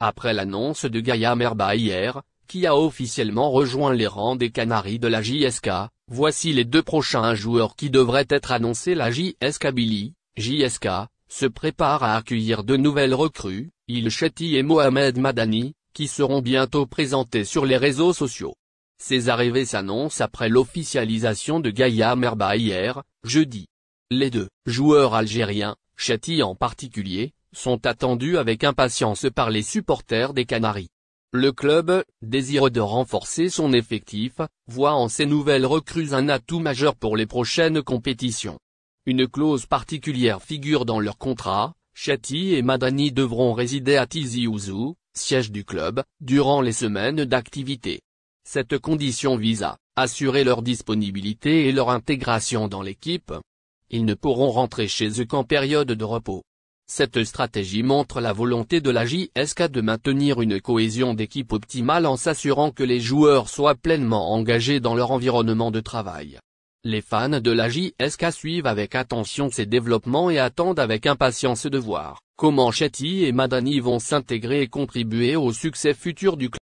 Après l'annonce de Gaïa Merba hier, qui a officiellement rejoint les rangs des Canaries de la JSK, voici les deux prochains joueurs qui devraient être annoncés la JSK Billy, JSK, se prépare à accueillir de nouvelles recrues, Il Chetty et Mohamed Madani, qui seront bientôt présentés sur les réseaux sociaux. Ces arrivées s'annoncent après l'officialisation de Gaïa Merba hier, jeudi. Les deux joueurs algériens, Chetty en particulier, sont attendus avec impatience par les supporters des Canaries. Le club, désireux de renforcer son effectif, voit en ces nouvelles recrues un atout majeur pour les prochaines compétitions. Une clause particulière figure dans leur contrat, Chatti et Madani devront résider à Tizi Ouzou, siège du club, durant les semaines d'activité. Cette condition vise à assurer leur disponibilité et leur intégration dans l'équipe. Ils ne pourront rentrer chez eux qu'en période de repos. Cette stratégie montre la volonté de la JSK de maintenir une cohésion d'équipe optimale en s'assurant que les joueurs soient pleinement engagés dans leur environnement de travail. Les fans de la JSK suivent avec attention ces développements et attendent avec impatience de voir comment Chetty et Madani vont s'intégrer et contribuer au succès futur du club.